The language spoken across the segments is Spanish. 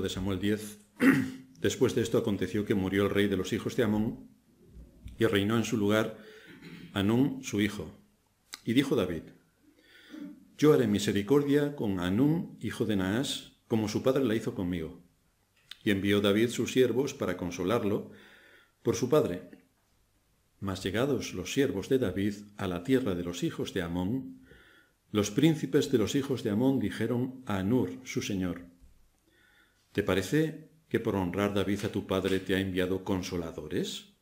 de Samuel 10. Después de esto aconteció que murió el rey de los hijos de Amón y reinó en su lugar Anún su hijo. Y dijo David, yo haré misericordia con Anún, hijo de Naas, como su padre la hizo conmigo. Y envió David sus siervos para consolarlo por su padre. Mas llegados los siervos de David a la tierra de los hijos de Amón, los príncipes de los hijos de Amón dijeron a Anur, su señor, ¿Te parece que por honrar David a tu padre te ha enviado consoladores?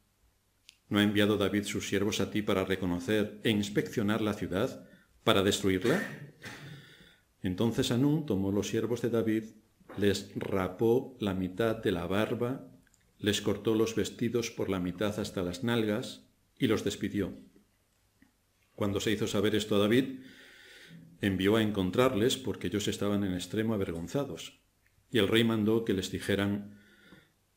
¿No ha enviado David sus siervos a ti para reconocer e inspeccionar la ciudad, para destruirla? Entonces Anún tomó los siervos de David, les rapó la mitad de la barba, les cortó los vestidos por la mitad hasta las nalgas y los despidió. Cuando se hizo saber esto a David, envió a encontrarles porque ellos estaban en extremo avergonzados y el rey mandó que les dijeran,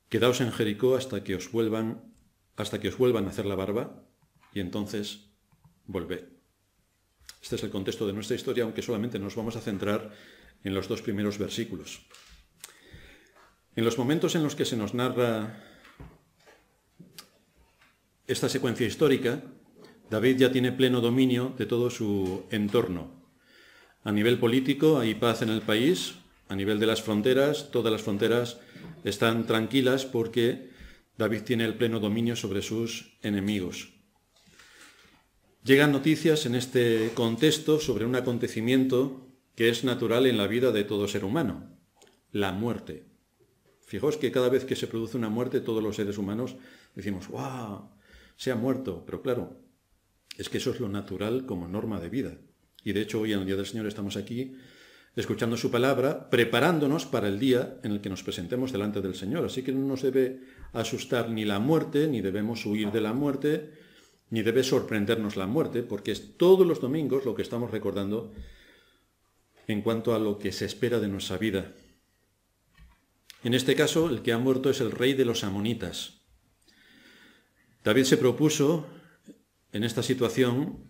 quedaos en Jericó hasta que os vuelvan, hasta que os vuelvan a hacer la barba, y entonces volved. Este es el contexto de nuestra historia, aunque solamente nos vamos a centrar en los dos primeros versículos. En los momentos en los que se nos narra esta secuencia histórica, David ya tiene pleno dominio de todo su entorno. A nivel político hay paz en el país, a nivel de las fronteras, todas las fronteras están tranquilas porque David tiene el pleno dominio sobre sus enemigos. Llegan noticias en este contexto sobre un acontecimiento que es natural en la vida de todo ser humano, la muerte. fijos que cada vez que se produce una muerte, todos los seres humanos decimos, ¡guau! Se ha muerto. Pero claro, es que eso es lo natural como norma de vida. Y de hecho hoy en el Día del Señor estamos aquí escuchando su palabra, preparándonos para el día en el que nos presentemos delante del Señor. Así que no nos debe asustar ni la muerte, ni debemos huir de la muerte, ni debe sorprendernos la muerte, porque es todos los domingos lo que estamos recordando en cuanto a lo que se espera de nuestra vida. En este caso, el que ha muerto es el rey de los amonitas. David se propuso en esta situación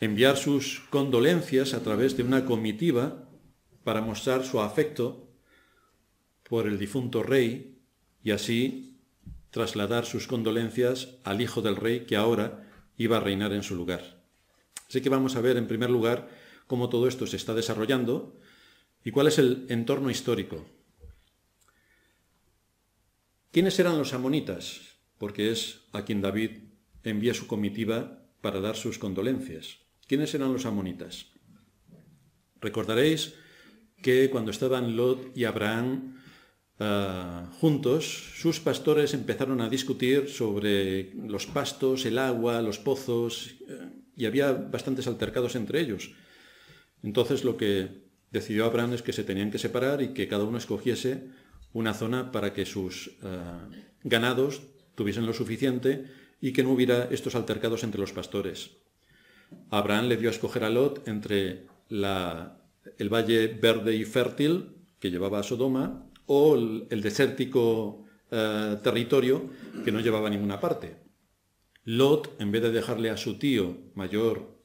enviar sus condolencias a través de una comitiva para mostrar su afecto por el difunto rey y así trasladar sus condolencias al hijo del rey que ahora iba a reinar en su lugar. Así que vamos a ver en primer lugar cómo todo esto se está desarrollando y cuál es el entorno histórico. ¿Quiénes eran los amonitas? Porque es a quien David envía su comitiva para dar sus condolencias. ¿Quiénes eran los amonitas? Recordaréis que cuando estaban Lot y Abraham ah, juntos, sus pastores empezaron a discutir sobre los pastos, el agua, los pozos, y había bastantes altercados entre ellos. Entonces lo que decidió Abraham es que se tenían que separar y que cada uno escogiese una zona para que sus ah, ganados tuviesen lo suficiente y que no hubiera estos altercados entre los pastores. Abraham le dio a escoger a Lot entre el valle verde y fértil que llevaba a Sodoma o el, desértico eh, territorio que no llevaba a ninguna parte. Lot, en vez de dejarle a su tío mayor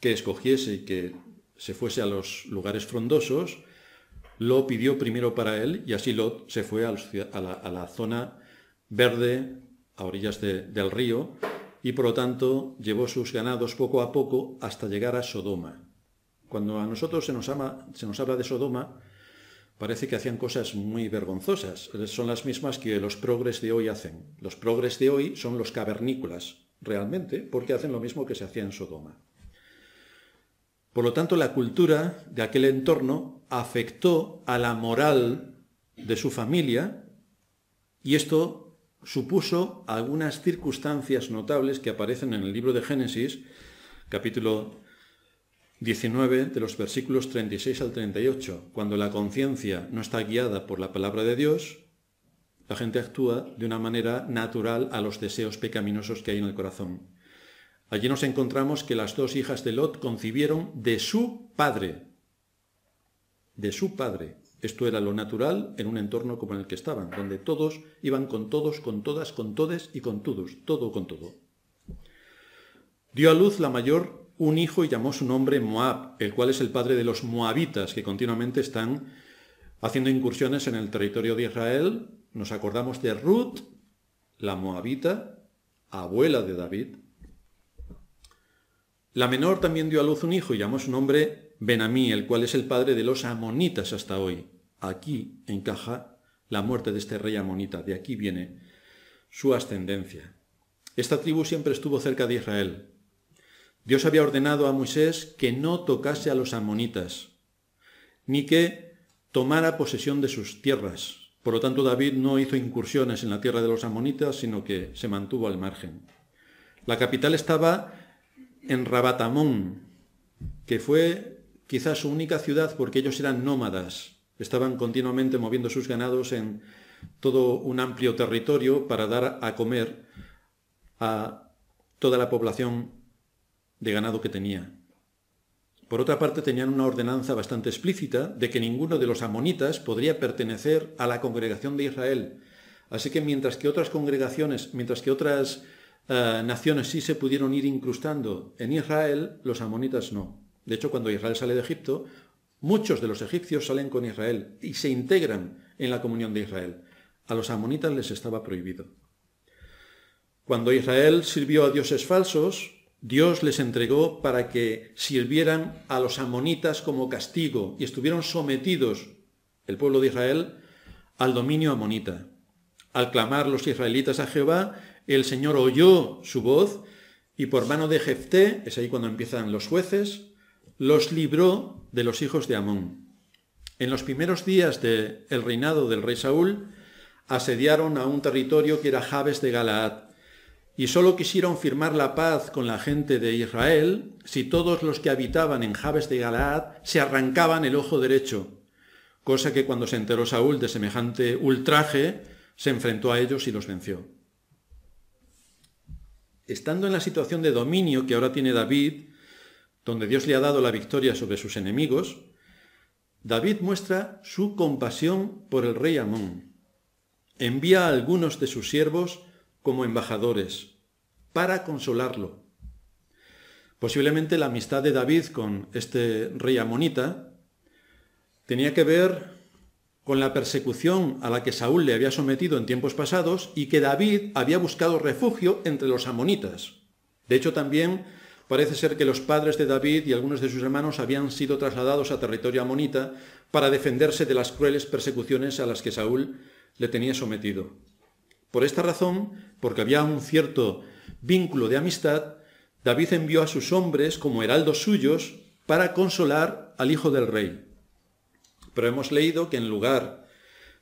que escogiese y que se fuese a los lugares frondosos, lo pidió primero para él y así Lot se fue a la, zona verde, a orillas del río, y por lo tanto llevó sus ganados poco a poco hasta llegar a Sodoma. Cuando a nosotros se nos, ama, se nos habla de Sodoma, parece que hacían cosas muy vergonzosas. Son las mismas que los progres de hoy hacen. Los progres de hoy son los cavernícolas, realmente, porque hacen lo mismo que se hacía en Sodoma. Por lo tanto, la cultura de aquel entorno afectó a la moral de su familia y esto supuso algunas circunstancias notables que aparecen en el libro de Génesis, capítulo 19, de los versículos 36 al 38. Cuando la conciencia no está guiada por la palabra de Dios, la gente actúa de una manera natural a los deseos pecaminosos que hay en el corazón. Allí nos encontramos que las dos hijas de Lot concibieron de su padre, de su padre. Esto era lo natural en un entorno como en el que estaban, donde todos iban con todos, con todas, con todes y con todos, todo con todo. Dio a luz la mayor un hijo y llamó su nombre Moab, el cual es el padre de los moabitas que continuamente están haciendo incursiones en el territorio de Israel. Nos acordamos de Ruth, la moabita, abuela de David. La menor también dio a luz un hijo y llamó su nombre Benamí, el cual es el padre de los amonitas hasta hoy. Aquí encaja la muerte de este rey amonita, de aquí viene su ascendencia. Esta tribu siempre estuvo cerca de Israel. Dios había ordenado a Moisés que no tocase a los amonitas, ni que tomara posesión de sus tierras. Por lo tanto, David no hizo incursiones en la tierra de los amonitas, sino que se mantuvo al margen. La capital estaba en Rabatamón, que fue quizás su única ciudad porque ellos eran nómadas, estaban continuamente moviendo sus ganados en todo un amplio territorio para dar a comer a toda la población de ganado que tenía. Por otra parte, tenían una ordenanza bastante explícita de que ninguno de los amonitas podría pertenecer a la congregación de Israel. Así que mientras que otras congregaciones, mientras que otras eh, naciones sí se pudieron ir incrustando en Israel, los amonitas no. De hecho, cuando Israel sale de Egipto, muchos de los egipcios salen con Israel y se integran en la comunión de Israel. A los amonitas les estaba prohibido. Cuando Israel sirvió a dioses falsos, Dios les entregó para que sirvieran a los amonitas como castigo y estuvieron sometidos, el pueblo de Israel, al dominio amonita. Al clamar los israelitas a Jehová, el Señor oyó su voz y por mano de Jefté, es ahí cuando empiezan los jueces, los libró de los hijos de Amón. En los primeros días del reinado del rey Saúl, asediaron a un territorio que era Jabes de Galaad, y sólo quisieron firmar la paz con la gente de Israel si todos los que habitaban en Jabes de Galaad se arrancaban el ojo derecho, cosa que cuando se enteró Saúl de semejante ultraje, se enfrentó a ellos y los venció. Estando en la situación de dominio que ahora tiene David, donde Dios le ha dado la victoria sobre sus enemigos, David muestra su compasión por el rey Amón. Envía a algunos de sus siervos como embajadores para consolarlo. Posiblemente la amistad de David con este rey amonita tenía que ver con la persecución a la que Saúl le había sometido en tiempos pasados y que David había buscado refugio entre los amonitas. De hecho, también Parece ser que los padres de David y algunos de sus hermanos habían sido trasladados a territorio amonita para defenderse de las crueles persecuciones a las que Saúl le tenía sometido. Por esta razón, porque había un cierto vínculo de amistad, David envió a sus hombres como heraldos suyos para consolar al hijo del rey. Pero hemos leído que en lugar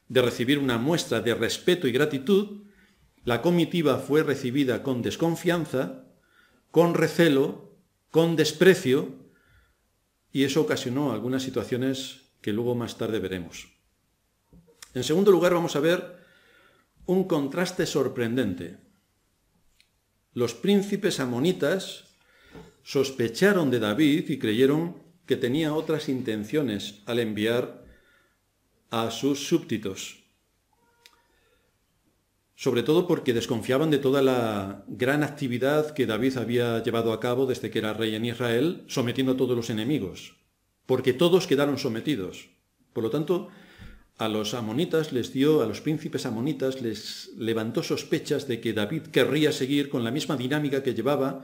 de recibir una muestra de respeto y gratitud, la comitiva fue recibida con desconfianza con recelo, con desprecio, y eso ocasionó algunas situaciones que luego más tarde veremos. En segundo lugar, vamos a ver un contraste sorprendente. Los príncipes amonitas sospecharon de David y creyeron que tenía otras intenciones al enviar a sus súbditos sobre todo porque desconfiaban de toda la gran actividad que David había llevado a cabo desde que era rey en Israel, sometiendo a todos los enemigos, porque todos quedaron sometidos. Por lo tanto, a los amonitas les dio, a los príncipes amonitas les levantó sospechas de que David querría seguir con la misma dinámica que llevaba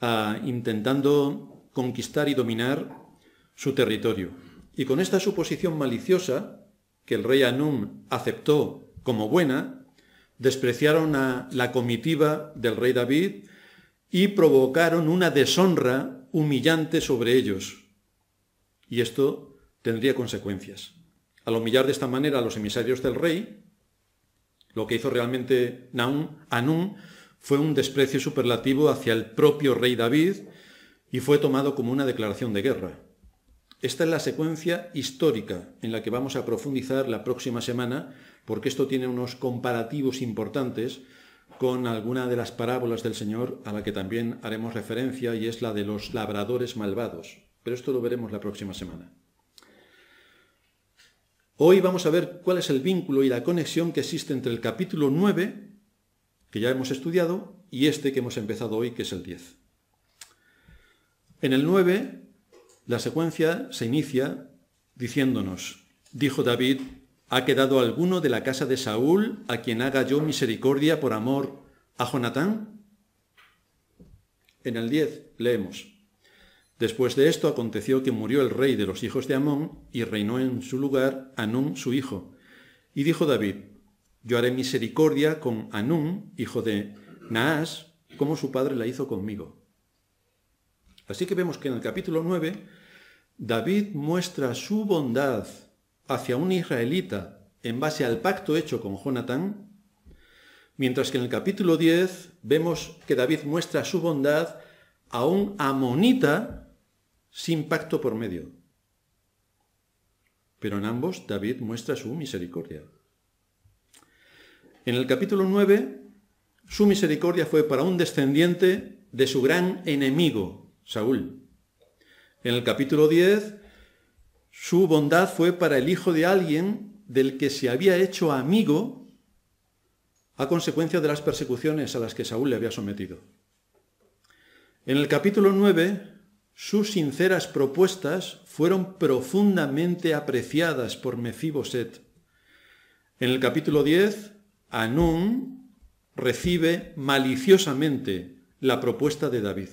a, ah, intentando conquistar y dominar su territorio. Y con esta suposición maliciosa, que el rey Anum aceptó como buena, despreciaron a la comitiva del rey David y provocaron una deshonra humillante sobre ellos. Y esto tendría consecuencias. Al humillar de esta manera a los emisarios del rey, lo que hizo realmente Naum, fue un desprecio superlativo hacia el propio rey David y fue tomado como una declaración de guerra. Esta es la secuencia histórica en la que vamos a profundizar la próxima semana, porque esto tiene unos comparativos importantes con alguna de las parábolas del Señor a la que también haremos referencia y es la de los labradores malvados. Pero esto lo veremos la próxima semana. Hoy vamos a ver cuál es el vínculo y la conexión que existe entre el capítulo 9, que ya hemos estudiado, y este que hemos empezado hoy, que es el 10. En el 9 la secuencia se inicia diciéndonos, dijo David, ¿ha quedado alguno de la casa de Saúl a quien haga yo misericordia por amor a Jonatán? En el 10 leemos, después de esto aconteció que murió el rey de los hijos de Amón y reinó en su lugar Anún su hijo. Y dijo David, yo haré misericordia con Anún, hijo de Naas, como su padre la hizo conmigo. Así que vemos que en el capítulo 9, David muestra su bondad hacia un israelita en base al pacto hecho con Jonatán, mientras que en el capítulo 10 vemos que David muestra su bondad a un amonita sin pacto por medio. Pero en ambos David muestra su misericordia. En el capítulo 9, su misericordia fue para un descendiente de su gran enemigo, Saúl. En el capítulo 10, su bondad fue para el hijo de alguien del que se había hecho amigo a consecuencia de las persecuciones a las que Saúl le había sometido. En el capítulo 9, sus sinceras propuestas fueron profundamente apreciadas por Mefiboset. En el capítulo 10, Anún recibe maliciosamente la propuesta de David.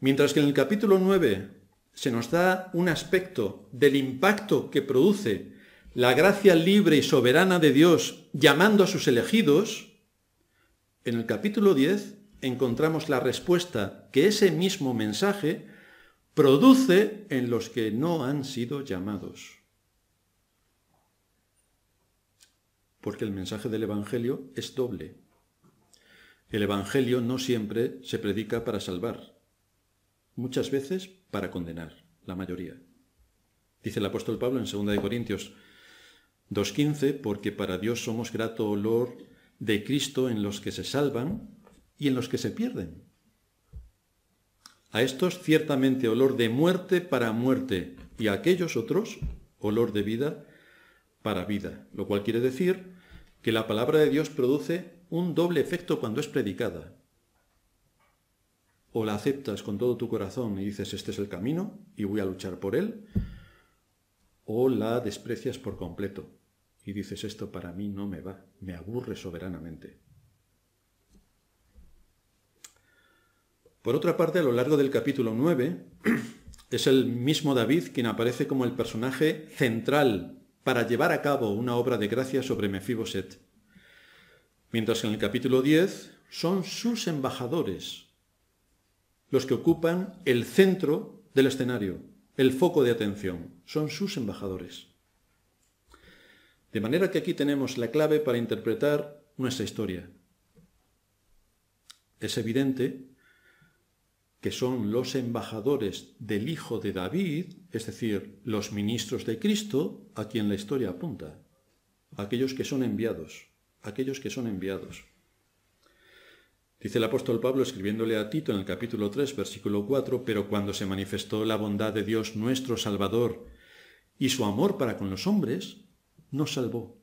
Mientras que en el capítulo 9 se nos da un aspecto del impacto que produce la gracia libre y soberana de Dios llamando a sus elegidos, en el capítulo 10 encontramos la respuesta que ese mismo mensaje produce en los que no han sido llamados. Porque el mensaje del Evangelio es doble. El Evangelio no siempre se predica para salvar muchas veces para condenar, la mayoría. Dice el apóstol Pablo en 2 Corintios 2.15, porque para Dios somos grato olor de Cristo en los que se salvan y en los que se pierden. A estos ciertamente olor de muerte para muerte y a aquellos otros olor de vida para vida, lo cual quiere decir que la palabra de Dios produce un doble efecto cuando es predicada o la aceptas con todo tu corazón y dices este es el camino y voy a luchar por él, o la desprecias por completo y dices esto para mí no me va, me aburre soberanamente. Por otra parte, a lo largo del capítulo 9, es el mismo David quien aparece como el personaje central para llevar a cabo una obra de gracia sobre Mefiboset. Mientras que en el capítulo 10 son sus embajadores los que ocupan el centro del escenario, el foco de atención. Son sus embajadores. De manera que aquí tenemos la clave para interpretar nuestra historia. Es evidente que son los embajadores del hijo de David, es decir, los ministros de Cristo, a quien la historia apunta. Aquellos que son enviados, aquellos que son enviados. Dice el apóstol Pablo escribiéndole a Tito en el capítulo 3, versículo 4, pero cuando se manifestó la bondad de Dios nuestro Salvador y su amor para con los hombres, nos salvó.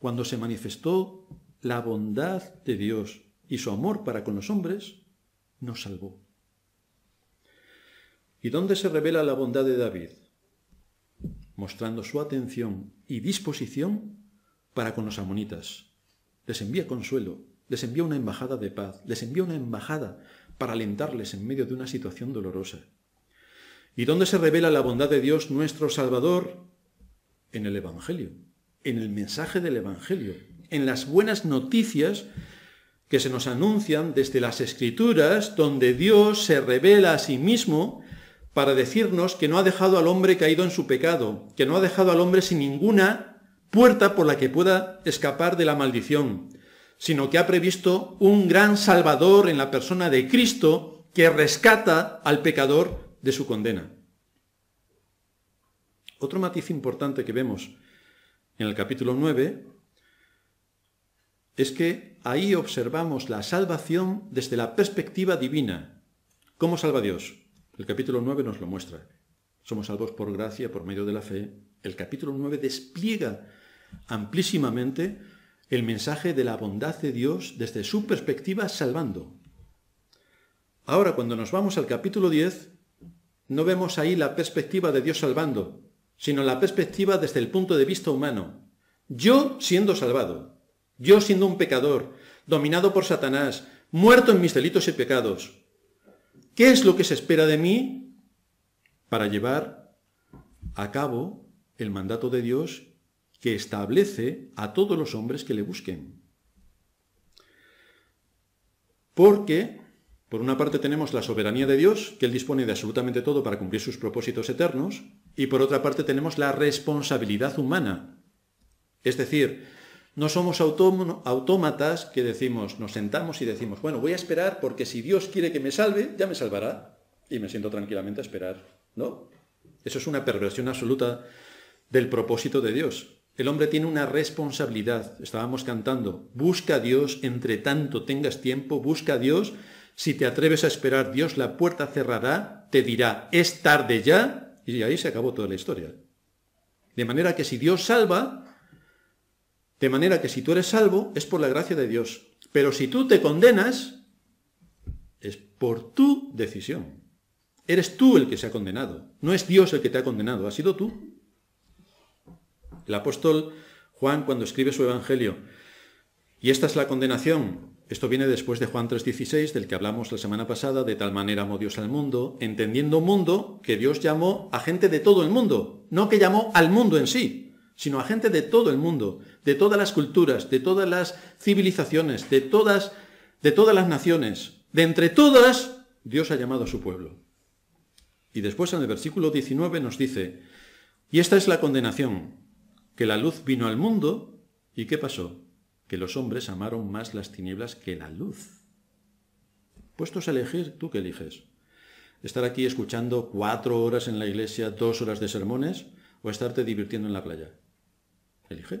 Cuando se manifestó la bondad de Dios y su amor para con los hombres, nos salvó. ¿Y dónde se revela la bondad de David? Mostrando su atención y disposición para con los amonitas. Les envía consuelo, les envía una embajada de paz, les envía una embajada para alentarles en medio de una situación dolorosa. ¿Y dónde se revela la bondad de Dios nuestro Salvador? En el Evangelio, en el mensaje del Evangelio, en las buenas noticias que se nos anuncian desde las Escrituras, donde Dios se revela a sí mismo para decirnos que no ha dejado al hombre caído en su pecado, que no ha dejado al hombre sin ninguna puerta por la que pueda escapar de la maldición, sino que ha previsto un gran Salvador en la persona de Cristo que rescata al pecador de su condena. Otro matiz importante que vemos en el capítulo 9 es que ahí observamos la salvación desde la perspectiva divina. ¿Cómo salva Dios? El capítulo 9 nos lo muestra. Somos salvos por gracia, por medio de la fe. El capítulo 9 despliega amplísimamente el mensaje de la bondad de Dios desde su perspectiva salvando. Ahora, cuando nos vamos al capítulo 10, no vemos ahí la perspectiva de Dios salvando, sino la perspectiva desde el punto de vista humano. Yo siendo salvado, yo siendo un pecador, dominado por Satanás, muerto en mis delitos y pecados. ¿Qué es lo que se espera de mí para llevar a cabo el mandato de Dios que establece a todos los hombres que le busquen. Porque, por una parte tenemos la soberanía de Dios, que Él dispone de absolutamente todo para cumplir sus propósitos eternos, y por otra parte tenemos la responsabilidad humana. Es decir, no somos autómatas que decimos, nos sentamos y decimos, bueno, voy a esperar porque si Dios quiere que me salve, ya me salvará, y me siento tranquilamente a esperar. No, eso es una perversión absoluta del propósito de Dios. El hombre tiene una responsabilidad. Estábamos cantando, busca a Dios, entre tanto tengas tiempo, busca a Dios. Si te atreves a esperar, Dios la puerta cerrará, te dirá, es tarde ya, y ahí se acabó toda la historia. De manera que si Dios salva, de manera que si tú eres salvo, es por la gracia de Dios. Pero si tú te condenas, es por tu decisión. Eres tú el que se ha condenado, no es Dios el que te ha condenado, ha sido tú. El apóstol Juan, cuando escribe su Evangelio, y esta es la condenación, esto viene después de Juan 3:16, del que hablamos la semana pasada, de tal manera amó Dios al mundo, entendiendo mundo que Dios llamó a gente de todo el mundo, no que llamó al mundo en sí, sino a gente de todo el mundo, de todas las culturas, de todas las civilizaciones, de todas, de todas las naciones. De entre todas, Dios ha llamado a su pueblo. Y después en el versículo 19 nos dice, y esta es la condenación, que la luz vino al mundo y ¿qué pasó? Que los hombres amaron más las tinieblas que la luz. Puestos a elegir, ¿tú qué eliges? ¿Estar aquí escuchando cuatro horas en la iglesia, dos horas de sermones o estarte divirtiendo en la playa? Elige.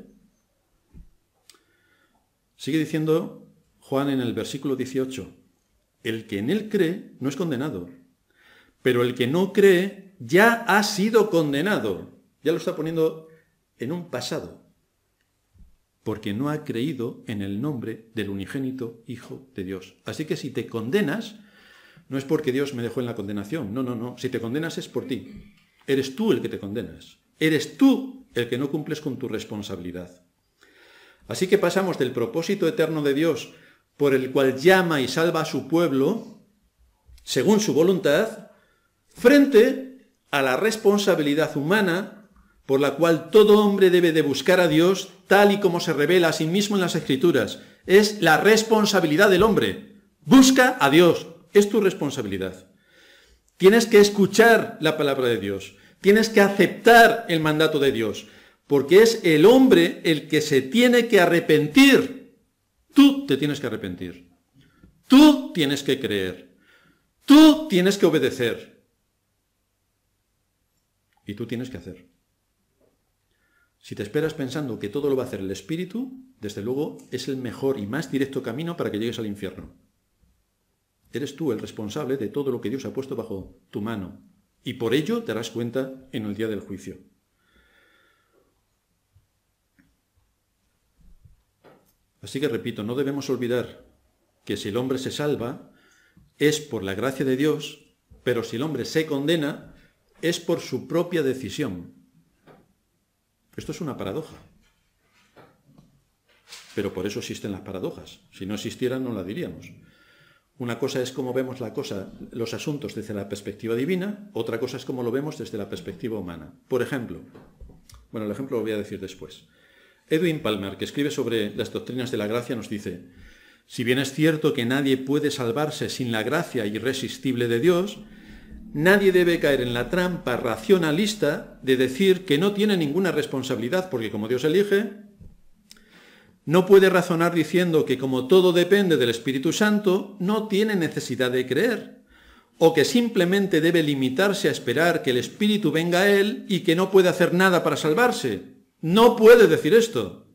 Sigue diciendo Juan en el versículo 18, el que en él cree no es condenado, pero el que no cree ya ha sido condenado. Ya lo está poniendo en un pasado, porque no ha creído en el nombre del unigénito Hijo de Dios. Así que si te condenas, no es porque Dios me dejó en la condenación, no, no, no, si te condenas es por ti. Eres tú el que te condenas, eres tú el que no cumples con tu responsabilidad. Así que pasamos del propósito eterno de Dios, por el cual llama y salva a su pueblo, según su voluntad, frente a la responsabilidad humana por la cual todo hombre debe de buscar a Dios tal y como se revela a sí mismo en las Escrituras. Es la responsabilidad del hombre. Busca a Dios. Es tu responsabilidad. Tienes que escuchar la palabra de Dios. Tienes que aceptar el mandato de Dios. Porque es el hombre el que se tiene que arrepentir. Tú te tienes que arrepentir. Tú tienes que creer. Tú tienes que obedecer. Y tú tienes que hacer. Si te esperas pensando que todo lo va a hacer el espíritu, desde luego es el mejor y más directo camino para que llegues al infierno. Eres tú el responsable de todo lo que Dios ha puesto bajo tu mano, y por ello te darás cuenta en el día del juicio. Así que repito, no debemos olvidar que si el hombre se salva, es por la gracia de Dios, pero si el hombre se condena, es por su propia decisión, esto es una paradoja. Pero por eso existen las paradojas. Si no existieran, no la diríamos. Una cosa es cómo vemos la cosa, los asuntos desde la perspectiva divina, otra cosa es cómo lo vemos desde la perspectiva humana. Por ejemplo, bueno, el ejemplo lo voy a decir después. Edwin Palmer, que escribe sobre las doctrinas de la gracia, nos dice, si bien es cierto que nadie puede salvarse sin la gracia irresistible de Dios, Nadie debe caer en la trampa racionalista de decir que no tiene ninguna responsabilidad, porque como Dios elige, no puede razonar diciendo que como todo depende del Espíritu Santo, no tiene necesidad de creer, o que simplemente debe limitarse a esperar que el Espíritu venga a él y que no puede hacer nada para salvarse. No puede decir esto.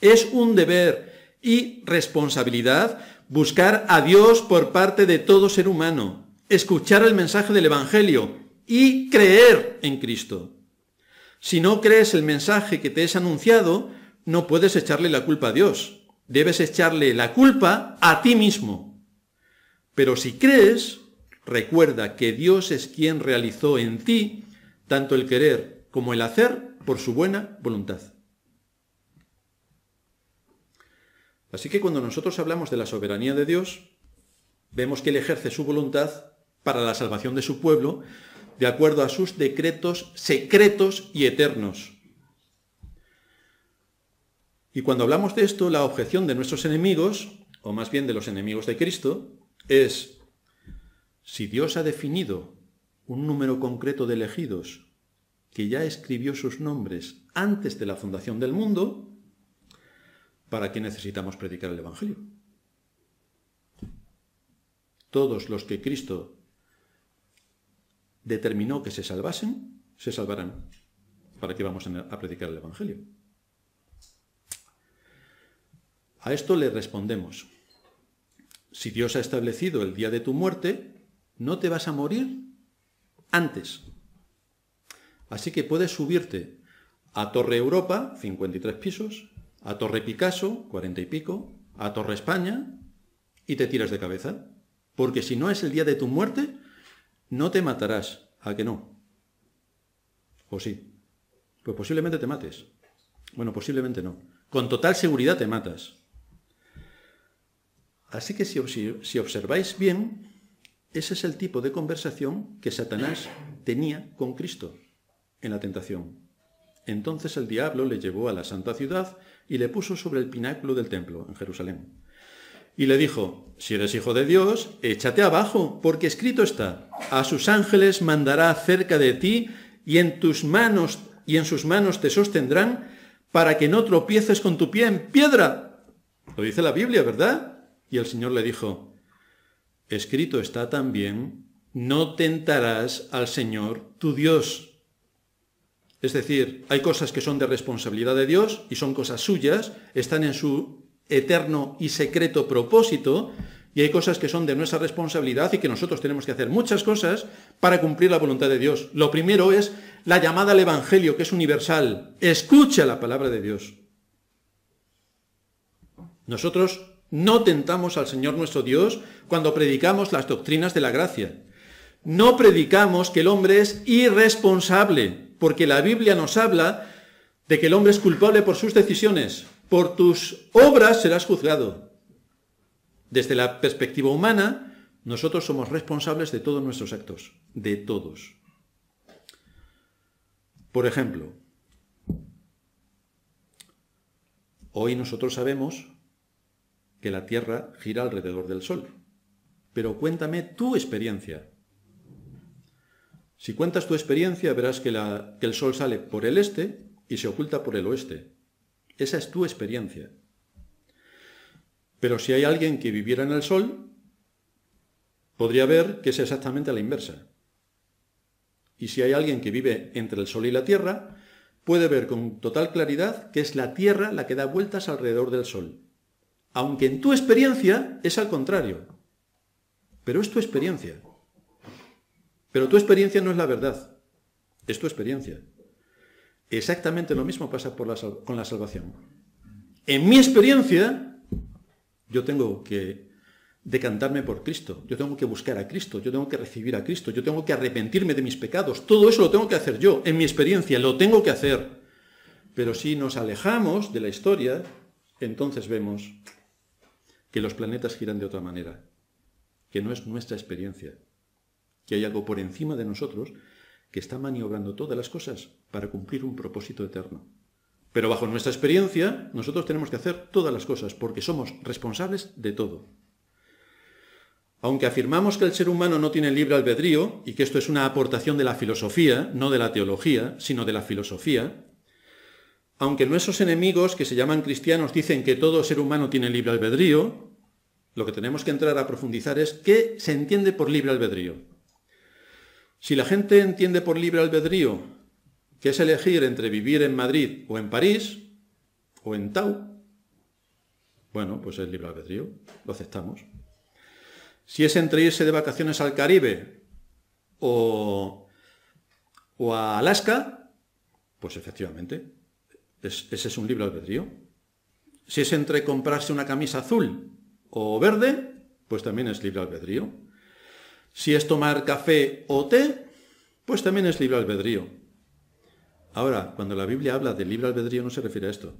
Es un deber y responsabilidad buscar a Dios por parte de todo ser humano escuchar el mensaje del Evangelio y creer en Cristo. Si no crees el mensaje que te es anunciado, no puedes echarle la culpa a Dios. Debes echarle la culpa a ti mismo. Pero si crees, recuerda que Dios es quien realizó en ti tanto el querer como el hacer por su buena voluntad. Así que cuando nosotros hablamos de la soberanía de Dios, vemos que Él ejerce su voluntad para la salvación de su pueblo, de acuerdo a sus decretos secretos y eternos. Y cuando hablamos de esto, la objeción de nuestros enemigos, o más bien de los enemigos de Cristo, es, si Dios ha definido un número concreto de elegidos, que ya escribió sus nombres antes de la fundación del mundo, ¿para qué necesitamos predicar el Evangelio? Todos los que Cristo determinó que se salvasen, se salvarán. ¿Para qué vamos a predicar el Evangelio? A esto le respondemos. Si Dios ha establecido el día de tu muerte, no te vas a morir antes. Así que puedes subirte a Torre Europa, 53 pisos, a Torre Picasso, 40 y pico, a Torre España, y te tiras de cabeza. Porque si no es el día de tu muerte, no te matarás, ¿a que no? ¿O sí? Pues posiblemente te mates. Bueno, posiblemente no. Con total seguridad te matas. Así que si, observáis bien, ese es el tipo de conversación que Satanás tenía con Cristo en la tentación. Entonces el diablo le llevó a la santa ciudad y le puso sobre el pináculo del templo en Jerusalén y le dijo, si eres hijo de Dios, échate abajo, porque escrito está, a sus ángeles mandará cerca de ti y en tus manos y en sus manos te sostendrán para que no tropieces con tu pie en piedra. Lo dice la Biblia, ¿verdad? Y el Señor le dijo, escrito está también, no tentarás al Señor tu Dios. Es decir, hay cosas que son de responsabilidad de Dios y son cosas suyas, están en su eterno y secreto propósito, y hay cosas que son de nuestra responsabilidad y que nosotros tenemos que hacer muchas cosas para cumplir la voluntad de Dios. Lo primero es la llamada al Evangelio, que es universal. Escucha la palabra de Dios. Nosotros no tentamos al Señor nuestro Dios cuando predicamos las doctrinas de la gracia. No predicamos que el hombre es irresponsable, porque la Biblia nos habla de que el hombre es culpable por sus decisiones, por tus obras serás juzgado. Desde la perspectiva humana, nosotros somos responsables de todos nuestros actos, de todos. Por ejemplo, hoy nosotros sabemos que la Tierra gira alrededor del Sol. Pero cuéntame tu experiencia. Si cuentas tu experiencia, verás que, el Sol sale por el este y se oculta por el oeste. Esa es tu experiencia. Pero si hay alguien que viviera en el sol, podría ver que es exactamente la inversa. Y si hay alguien que vive entre el sol y la tierra, puede ver con total claridad que es la tierra la que da vueltas alrededor del sol. Aunque en tu experiencia es al contrario. Pero es tu experiencia. Pero tu experiencia no es la verdad. Es tu experiencia. Exactamente lo mismo pasa con la salvación. En mi experiencia, yo tengo que decantarme por Cristo, yo tengo que buscar a Cristo, yo tengo que recibir a Cristo, yo tengo que arrepentirme de mis pecados, todo eso lo tengo que hacer yo, en mi experiencia lo tengo que hacer. Pero si nos alejamos de la historia, entonces vemos que los planetas giran de otra manera, que no es nuestra experiencia, que hay algo por encima de nosotros que está maniobrando todas las cosas para cumplir un propósito eterno. Pero bajo nuestra experiencia, nosotros tenemos que hacer todas las cosas porque somos responsables de todo. Aunque afirmamos que el ser humano no tiene libre albedrío y que esto es una aportación de la filosofía, no de la teología, sino de la filosofía, aunque nuestros enemigos que se llaman cristianos dicen que todo ser humano tiene libre albedrío, lo que tenemos que entrar a profundizar es qué se entiende por libre albedrío. Si la gente entiende por libre albedrío que es elegir entre vivir en Madrid o en París o en Tau, bueno, pues es libre albedrío, lo aceptamos. Si es entre irse de vacaciones al Caribe o, o a Alaska, pues efectivamente, ese es un libre albedrío. Si es entre comprarse una camisa azul o verde, pues también es libre albedrío. Si es tomar café o té, pues también es libre albedrío. Ahora, cuando la Biblia habla de libre albedrío no se refiere a esto.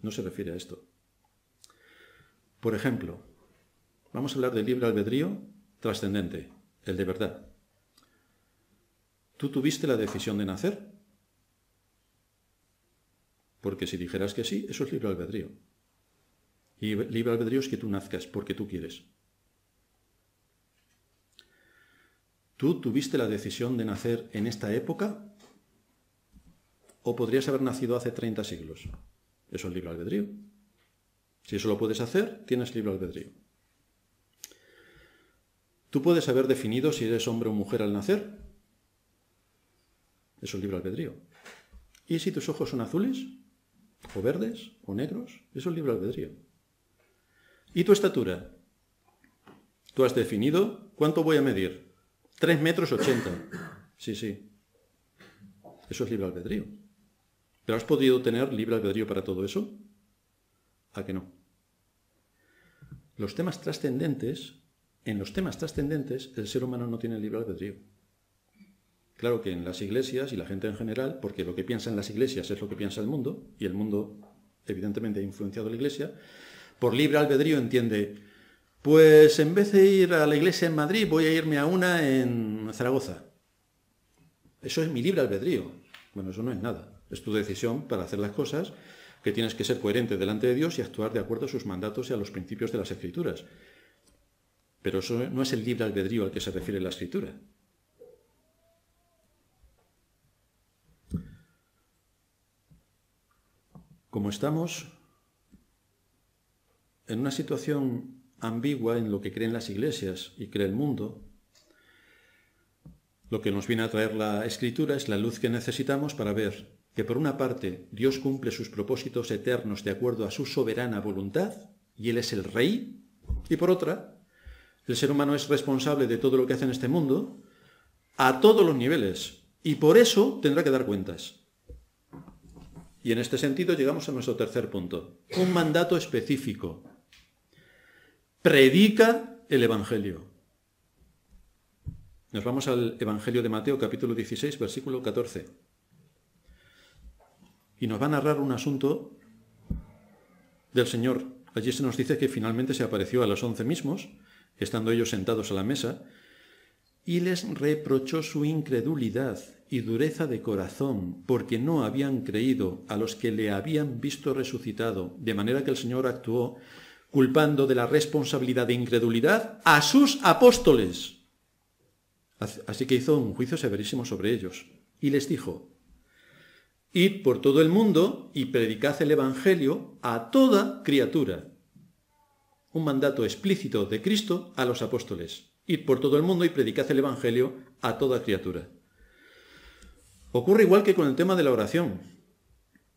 No se refiere a esto. Por ejemplo, vamos a hablar de libre albedrío trascendente, el de verdad. ¿Tú tuviste la decisión de nacer? Porque si dijeras que sí, eso es libre albedrío. Y libre albedrío es que tú nazcas porque tú quieres. ¿Tú tuviste la decisión de nacer en esta época? ¿O podrías haber nacido hace 30 siglos? Eso es libro albedrío. Si eso lo puedes hacer, tienes libre albedrío. Tú puedes haber definido si eres hombre o mujer al nacer. Eso es libro albedrío. ¿Y si tus ojos son azules? ¿O verdes? ¿O negros? Eso es libro albedrío. ¿Y tu estatura? Tú has definido cuánto voy a medir, 3 metros 80. Sí, sí. Eso es libre albedrío. ¿Pero has podido tener libre albedrío para todo eso? ¿A que no? Los temas trascendentes, en los temas trascendentes, el ser humano no tiene libre albedrío. Claro que en las iglesias y la gente en general, porque lo que piensa en las iglesias es lo que piensa el mundo, y el mundo evidentemente ha influenciado a la iglesia, por libre albedrío entiende pues en vez de ir a la iglesia en Madrid, voy a irme a una en Zaragoza. Eso es mi libre albedrío. Bueno, eso no es nada. Es tu decisión para hacer las cosas, que tienes que ser coherente delante de Dios y actuar de acuerdo a sus mandatos y a los principios de las escrituras. Pero eso no es el libre albedrío al que se refiere la escritura. Como estamos en una situación ambigua en lo que creen las iglesias y cree el mundo. Lo que nos viene a traer la escritura es la luz que necesitamos para ver que por una parte Dios cumple sus propósitos eternos de acuerdo a su soberana voluntad, y Él es el rey, y por otra, el ser humano es responsable de todo lo que hace en este mundo, a todos los niveles, y por eso tendrá que dar cuentas. Y en este sentido llegamos a nuestro tercer punto, un mandato específico, predica el Evangelio. Nos vamos al Evangelio de Mateo capítulo 16, versículo 14. Y nos va a narrar un asunto del Señor. Allí se nos dice que finalmente se apareció a los once mismos, estando ellos sentados a la mesa, y les reprochó su incredulidad y dureza de corazón, porque no habían creído a los que le habían visto resucitado, de manera que el Señor actuó culpando de la responsabilidad de incredulidad a sus apóstoles. Así que hizo un juicio severísimo sobre ellos y les dijo, Id por todo el mundo y predicad el Evangelio a toda criatura. Un mandato explícito de Cristo a los apóstoles. Id por todo el mundo y predicad el Evangelio a toda criatura. Ocurre igual que con el tema de la oración.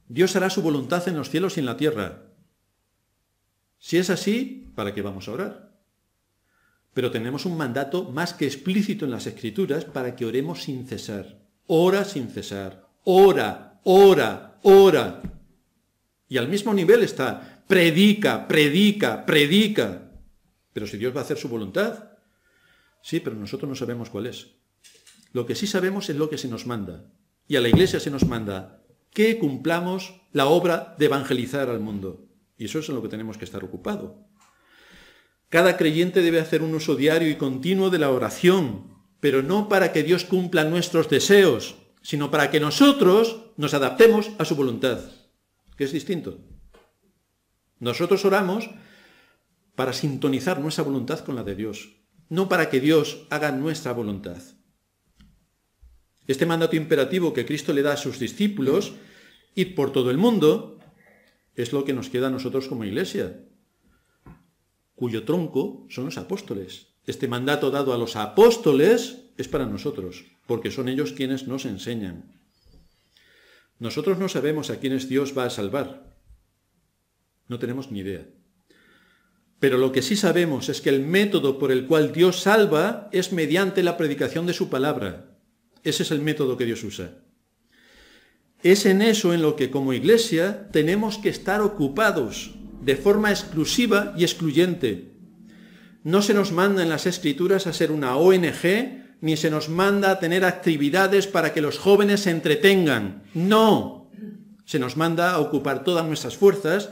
Dios hará su voluntad en los cielos y en la tierra, si es así, ¿para qué vamos a orar? Pero tenemos un mandato más que explícito en las Escrituras para que oremos sin cesar. Ora sin cesar. Ora, ora, ora. Y al mismo nivel está, predica, predica, predica. Pero si Dios va a hacer su voluntad, sí, pero nosotros no sabemos cuál es. Lo que sí sabemos es lo que se nos manda. Y a la iglesia se nos manda que cumplamos la obra de evangelizar al mundo. Y eso es en lo que tenemos que estar ocupado. Cada creyente debe hacer un uso diario y continuo de la oración, pero no para que Dios cumpla nuestros deseos, sino para que nosotros nos adaptemos a su voluntad, que es distinto. Nosotros oramos para sintonizar nuestra voluntad con la de Dios, no para que Dios haga nuestra voluntad. Este mandato imperativo que Cristo le da a sus discípulos, ir por todo el mundo, es lo que nos queda a nosotros como iglesia, cuyo tronco son los apóstoles. Este mandato dado a los apóstoles es para nosotros, porque son ellos quienes nos enseñan. Nosotros no sabemos a quiénes Dios va a salvar. No tenemos ni idea. Pero lo que sí sabemos es que el método por el cual Dios salva es mediante la predicación de su palabra. Ese es el método que Dios usa. Es en eso en lo que como iglesia tenemos que estar ocupados de forma exclusiva y excluyente. No se nos manda en las escrituras a ser una ONG, ni se nos manda a tener actividades para que los jóvenes se entretengan. No. Se nos manda a ocupar todas nuestras fuerzas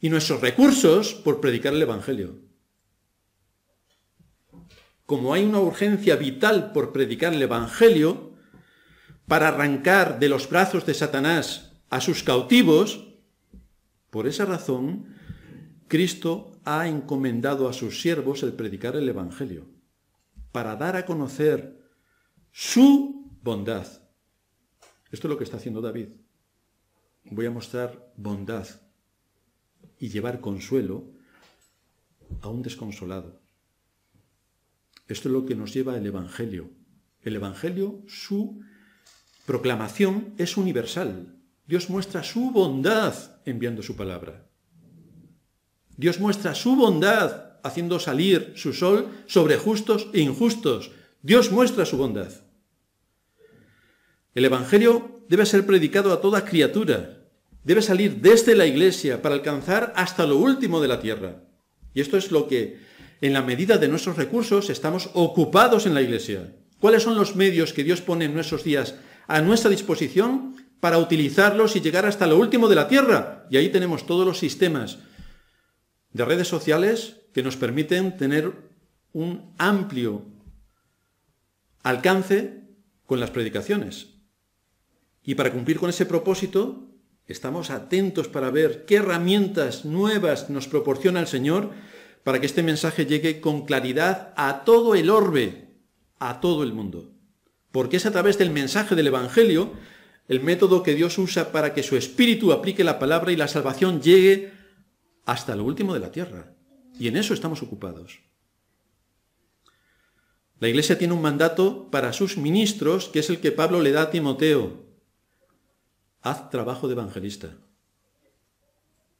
y nuestros recursos por predicar el Evangelio. Como hay una urgencia vital por predicar el Evangelio, para arrancar de los brazos de Satanás a sus cautivos, por esa razón, Cristo ha encomendado a sus siervos el predicar el Evangelio, para dar a conocer su bondad. Esto es lo que está haciendo David. Voy a mostrar bondad y llevar consuelo a un desconsolado. Esto es lo que nos lleva el Evangelio. El Evangelio, su proclamación es universal. Dios muestra su bondad enviando su palabra. Dios muestra su bondad haciendo salir su sol sobre justos e injustos. Dios muestra su bondad. El Evangelio debe ser predicado a toda criatura. Debe salir desde la iglesia para alcanzar hasta lo último de la tierra. Y esto es lo que, en la medida de nuestros recursos, estamos ocupados en la iglesia. ¿Cuáles son los medios que Dios pone en nuestros días a nuestra disposición para utilizarlos y llegar hasta lo último de la Tierra. Y ahí tenemos todos los sistemas de redes sociales que nos permiten tener un amplio alcance con las predicaciones. Y para cumplir con ese propósito, estamos atentos para ver qué herramientas nuevas nos proporciona el Señor para que este mensaje llegue con claridad a todo el orbe, a todo el mundo porque es a través del mensaje del Evangelio el método que Dios usa para que su espíritu aplique la palabra y la salvación llegue hasta lo último de la tierra. Y en eso estamos ocupados. La Iglesia tiene un mandato para sus ministros, que es el que Pablo le da a Timoteo. Haz trabajo de evangelista.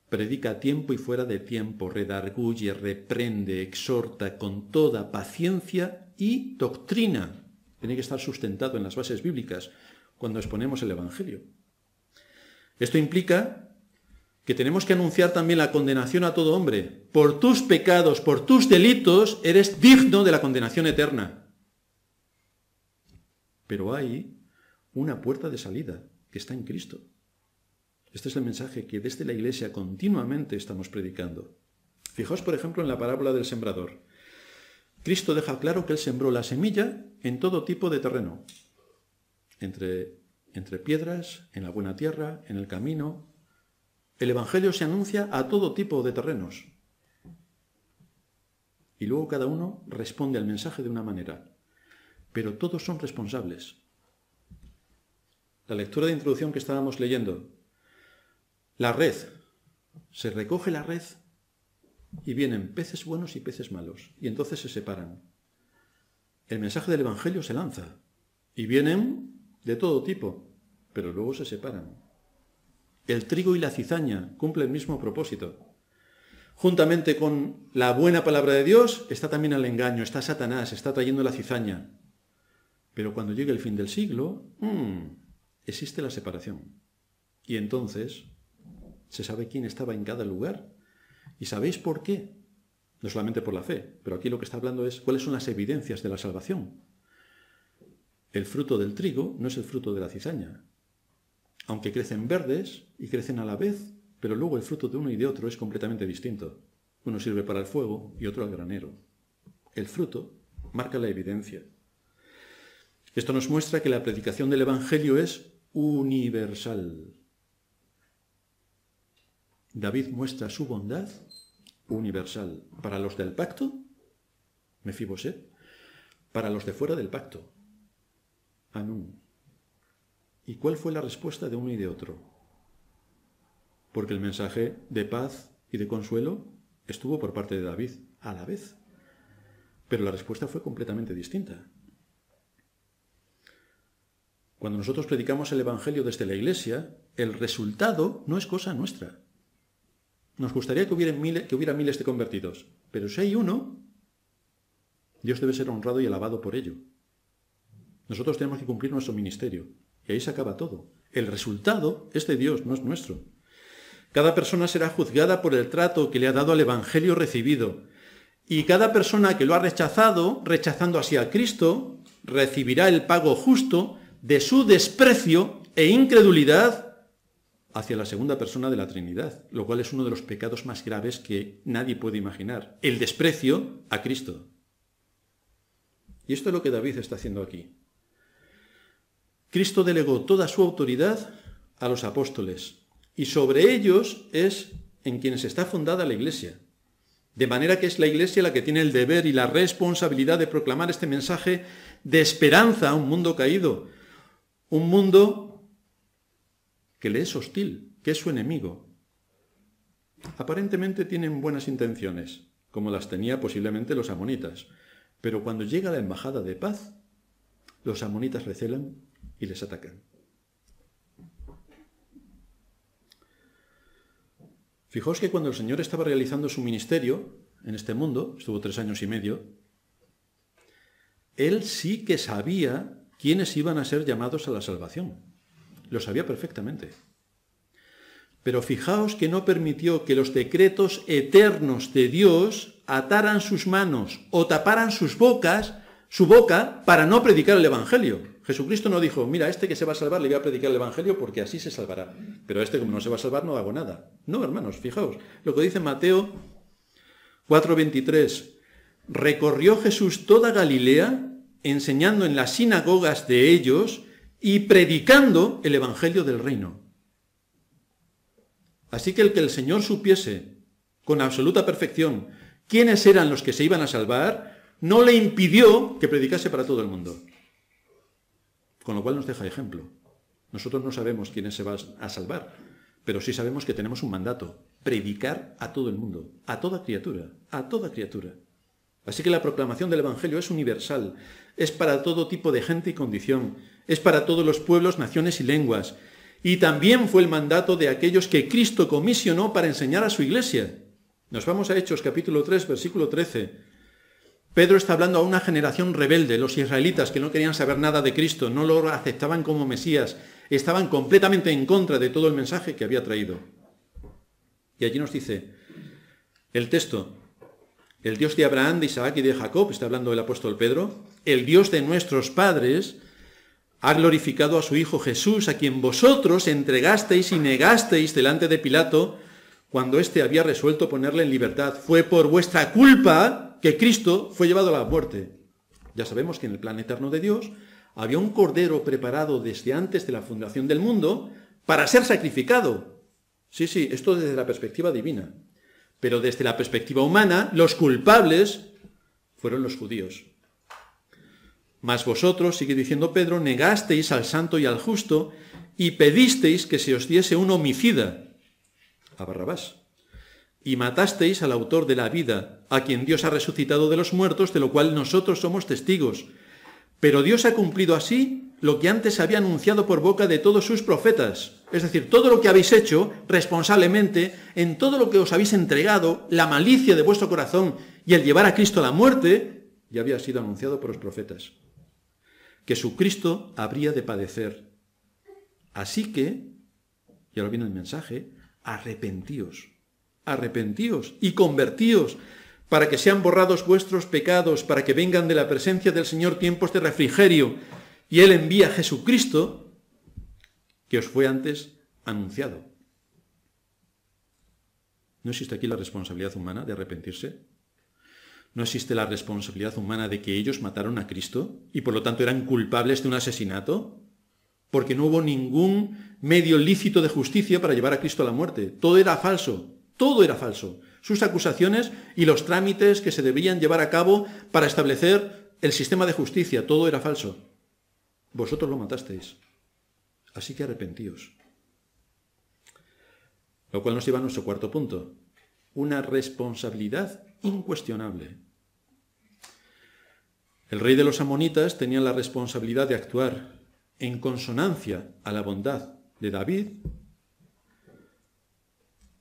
Predica a tiempo y fuera de tiempo, redarguye, reprende, exhorta con toda paciencia y doctrina. Tiene que estar sustentado en las bases bíblicas cuando exponemos el Evangelio. Esto implica que tenemos que anunciar también la condenación a todo hombre. Por tus pecados, por tus delitos, eres digno de la condenación eterna. Pero hay una puerta de salida que está en Cristo. Este es el mensaje que desde la iglesia continuamente estamos predicando. Fijaos, por ejemplo, en la parábola del sembrador. Cristo deja claro que Él sembró la semilla en todo tipo de terreno, entre, piedras, en la buena tierra, en el camino. El Evangelio se anuncia a todo tipo de terrenos. Y luego cada uno responde al mensaje de una manera. Pero todos son responsables. La lectura de introducción que estábamos leyendo. La red. Se recoge la red y vienen peces buenos y peces malos, y entonces se separan. El mensaje del Evangelio se lanza, y vienen de todo tipo, pero luego se separan. El trigo y la cizaña cumplen el mismo propósito. Juntamente con la buena palabra de Dios está también el engaño, está Satanás, está trayendo la cizaña. Pero cuando llegue el fin del siglo, mm, existe la separación. Y entonces se sabe quién estaba en cada lugar ¿Y sabéis por qué? No solamente por la fe, pero aquí lo que está hablando es cuáles son las evidencias de la salvación. El fruto del trigo no es el fruto de la cizaña. Aunque crecen verdes y crecen a la vez, pero luego el fruto de uno y de otro es completamente distinto. Uno sirve para el fuego y otro al granero. El fruto marca la evidencia. Esto nos muestra que la predicación del Evangelio es universal. David muestra su bondad universal para los del pacto, Mefiboset, para los de fuera del pacto, Anún. ¿Y cuál fue la respuesta de uno y de otro? Porque el mensaje de paz y de consuelo estuvo por parte de David a la vez, pero la respuesta fue completamente distinta. Cuando nosotros predicamos el Evangelio desde la Iglesia, el resultado no es cosa nuestra. Nos gustaría que hubiera, miles, de convertidos, pero si hay uno, Dios debe ser honrado y alabado por ello. Nosotros tenemos que cumplir nuestro ministerio, y ahí se acaba todo. El resultado es de Dios, no es nuestro. Cada persona será juzgada por el trato que le ha dado al Evangelio recibido. Y cada persona que lo ha rechazado, rechazando así a Cristo, recibirá el pago justo de su desprecio e incredulidad hacia la segunda persona de la Trinidad, lo cual es uno de los pecados más graves que nadie puede imaginar, el desprecio a Cristo. Y esto es lo que David está haciendo aquí. Cristo delegó toda su autoridad a los apóstoles, y sobre ellos es en quienes está fundada la Iglesia. De manera que es la Iglesia la que tiene el deber y la responsabilidad de proclamar este mensaje de esperanza a un mundo caído, un mundo que le es hostil, que es su enemigo. Aparentemente tienen buenas intenciones, como las tenía posiblemente los amonitas, pero cuando llega la embajada de paz, los amonitas recelan y les atacan. Fijos que cuando el Señor estaba realizando su ministerio en este mundo, estuvo tres años y medio, Él sí que sabía quiénes iban a ser llamados a la salvación. Lo sabía perfectamente. Pero fijaos que no permitió que los decretos eternos de Dios ataran sus manos o taparan sus bocas, su boca, para no predicar el Evangelio. Jesucristo no dijo, mira, este que se va a salvar le voy a predicar el Evangelio porque así se salvará. Pero este como no se va a salvar no hago nada. No, hermanos, fijaos. Lo que dice Mateo 4:23. Recorrió Jesús toda Galilea, enseñando en las sinagogas de ellos y predicando el Evangelio del Reino. Así que el que el Señor supiese con absoluta perfección quiénes eran los que se iban a salvar, no le impidió que predicase para todo el mundo. Con lo cual nos deja ejemplo. Nosotros no sabemos quiénes se van a salvar, pero sí sabemos que tenemos un mandato, predicar a todo el mundo, a toda criatura, a toda criatura. Así que la proclamación del Evangelio es universal, es para todo tipo de gente y condición, es para todos los pueblos, naciones y lenguas. Y también fue el mandato de aquellos que Cristo comisionó para enseñar a su iglesia. Nos vamos a Hechos capítulo 3, versículo 13. Pedro está hablando a una generación rebelde, los israelitas que no querían saber nada de Cristo, no lo aceptaban como Mesías, estaban completamente en contra de todo el mensaje que había traído. Y allí nos dice el texto, el Dios de Abraham, de Isaac y de Jacob, está hablando el apóstol Pedro, el Dios de nuestros padres, ha glorificado a su Hijo Jesús, a quien vosotros entregasteis y negasteis delante de Pilato, cuando éste había resuelto ponerle en libertad. Fue por vuestra culpa que Cristo fue llevado a la muerte. Ya sabemos que en el plan eterno de Dios había un cordero preparado desde antes de la fundación del mundo para ser sacrificado. Sí, sí, esto desde la perspectiva divina. Pero desde la perspectiva humana, los culpables fueron los judíos. Mas vosotros, sigue diciendo Pedro, negasteis al santo y al justo y pedisteis que se os diese un homicida, a Barrabás, y matasteis al autor de la vida, a quien Dios ha resucitado de los muertos, de lo cual nosotros somos testigos. Pero Dios ha cumplido así lo que antes había anunciado por boca de todos sus profetas. Es decir, todo lo que habéis hecho responsablemente, en todo lo que os habéis entregado, la malicia de vuestro corazón y el llevar a Cristo a la muerte, ya había sido anunciado por los profetas que su Cristo habría de padecer. Así que, y ahora viene el mensaje, arrepentíos, arrepentíos y convertíos para que sean borrados vuestros pecados, para que vengan de la presencia del Señor tiempos de refrigerio, y Él envía a Jesucristo, que os fue antes anunciado. ¿No existe aquí la responsabilidad humana de arrepentirse? no existe la responsabilidad humana de que ellos mataron a Cristo y por lo tanto eran culpables de un asesinato? Porque no hubo ningún medio lícito de justicia para llevar a Cristo a la muerte. Todo era falso, todo era falso. Sus acusaciones y los trámites que se debían llevar a cabo para establecer el sistema de justicia, todo era falso. Vosotros lo matasteis. Así que arrepentíos. Lo cual nos lleva a nuestro cuarto punto. Una responsabilidad incuestionable. El rey de los amonitas tenía la responsabilidad de actuar en consonancia a la bondad de David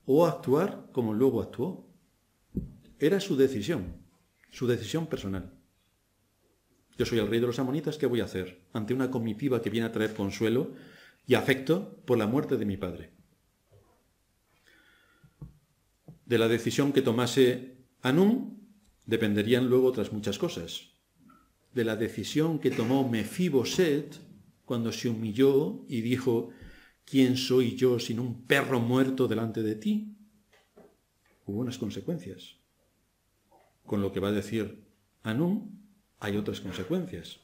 o actuar como luego actuó. Era su decisión, su decisión personal. Yo soy el rey de los amonitas, ¿qué voy a hacer ante una comitiva que viene a traer consuelo y afecto por la muerte de mi padre? De la decisión que tomase Anún dependerían luego otras muchas cosas, de la decisión que tomó Mefiboset cuando se humilló y dijo, ¿quién soy yo sin un perro muerto delante de ti? Hubo unas consecuencias. Con lo que va a decir Anún, hay otras consecuencias.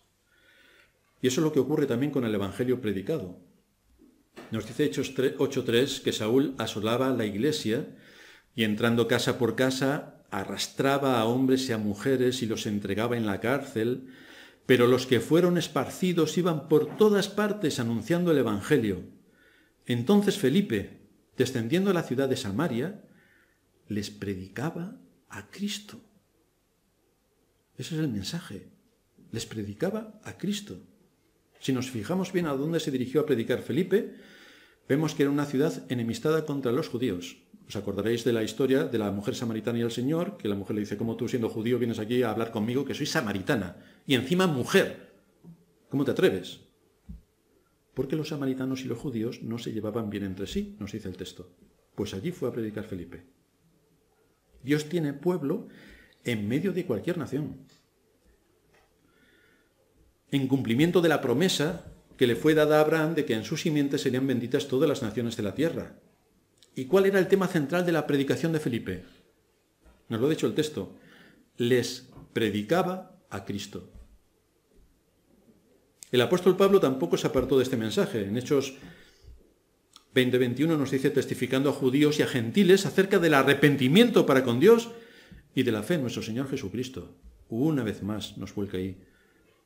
Y eso es lo que ocurre también con el Evangelio predicado. Nos dice Hechos 8.3 que Saúl asolaba la iglesia y entrando casa por casa arrastraba a hombres y a mujeres y los entregaba en la cárcel, pero los que fueron esparcidos iban por todas partes anunciando el Evangelio. Entonces Felipe, descendiendo a la ciudad de Samaria, les predicaba a Cristo. Ese es el mensaje. Les predicaba a Cristo. Si nos fijamos bien a dónde se dirigió a predicar Felipe, vemos que era una ciudad enemistada contra los judíos. Os acordaréis de la historia de la mujer samaritana y el Señor, que la mujer le dice, ¿cómo tú siendo judío vienes aquí a hablar conmigo que soy samaritana? Y encima mujer. ¿Cómo te atreves? Porque los samaritanos y los judíos no se llevaban bien entre sí, nos dice el texto. Pues allí fue a predicar Felipe. Dios tiene pueblo en medio de cualquier nación. En cumplimiento de la promesa que le fue dada a Abraham de que en su simiente serían benditas todas las naciones de la tierra. ¿Y cuál era el tema central de la predicación de Felipe? Nos lo ha dicho el texto. Les predicaba a Cristo. El apóstol Pablo tampoco se apartó de este mensaje. En Hechos 20:21 nos dice, testificando a judíos y a gentiles acerca del arrepentimiento para con Dios y de la fe en nuestro Señor Jesucristo. Una vez más nos vuelca ahí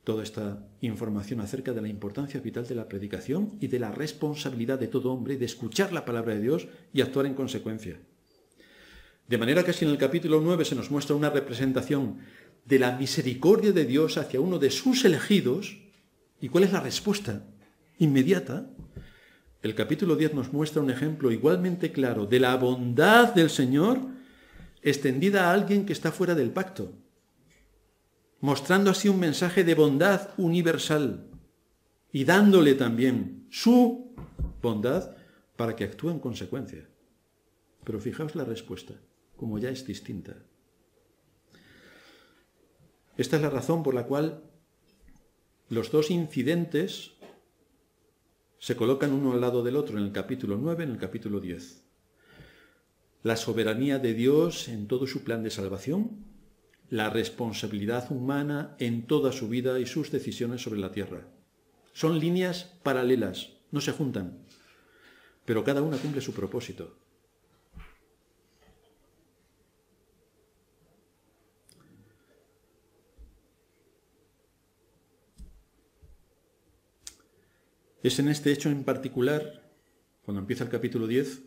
toda esta información acerca de la importancia vital de la predicación y de la responsabilidad de todo hombre de escuchar la palabra de Dios y actuar en consecuencia. De manera que si en el capítulo 9 se nos muestra una representación de la misericordia de Dios hacia uno de sus elegidos, ¿y cuál es la respuesta inmediata? El capítulo 10 nos muestra un ejemplo igualmente claro de la bondad del Señor extendida a alguien que está fuera del pacto mostrando así un mensaje de bondad universal y dándole también su bondad para que actúe en consecuencia. Pero fijaos la respuesta, como ya es distinta. Esta es la razón por la cual los dos incidentes se colocan uno al lado del otro en el capítulo 9, en el capítulo 10. La soberanía de Dios en todo su plan de salvación la responsabilidad humana en toda su vida y sus decisiones sobre la tierra. Son líneas paralelas, no se juntan, pero cada una cumple su propósito. Es en este hecho en particular, cuando empieza el capítulo 10,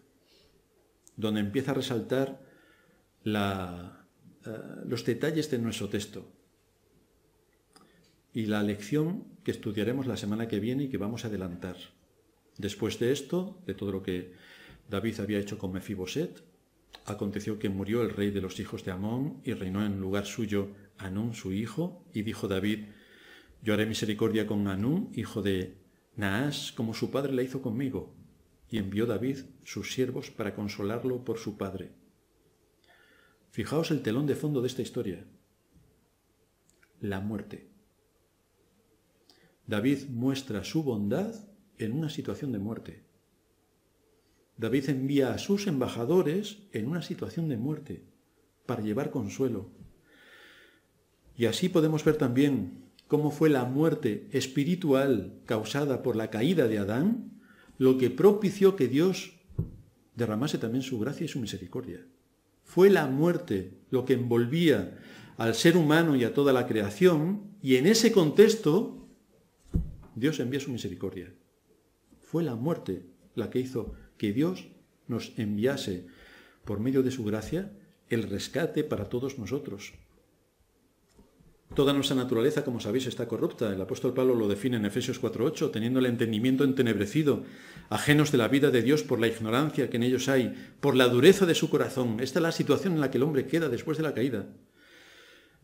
donde empieza a resaltar la eh, los detalles de nuestro texto. Y la lección que estudiaremos la semana que viene y que vamos a adelantar. Después de esto, de todo lo que David había hecho con Mefiboset, aconteció que murió el rey de los hijos de Amón y reinó en lugar suyo Anún su hijo, y dijo David, yo haré misericordia con Anún, hijo de Naas, como su padre la hizo conmigo. Y envió David sus siervos para consolarlo por su padre. Fijaos el telón de fondo de esta historia. La muerte. David muestra su bondad en una situación de muerte. David envía a sus embajadores en una situación de muerte para llevar consuelo. Y así podemos ver también cómo fue la muerte espiritual causada por la caída de Adán lo que propició que Dios derramase también su gracia y su misericordia. Fue la muerte lo que envolvía al ser humano y a toda la creación, y en ese contexto Dios envía su misericordia. Fue la muerte la que hizo que Dios nos enviase, por medio de su gracia, el rescate para todos nosotros. Toda nuestra naturaleza, como sabéis, está corrupta. El apóstol Pablo lo define en Efesios 4.8, teniendo el entendimiento entenebrecido, ajenos de la vida de Dios por la ignorancia que en ellos hay, por la dureza de su corazón. Esta es la situación en la que el hombre queda después de la caída.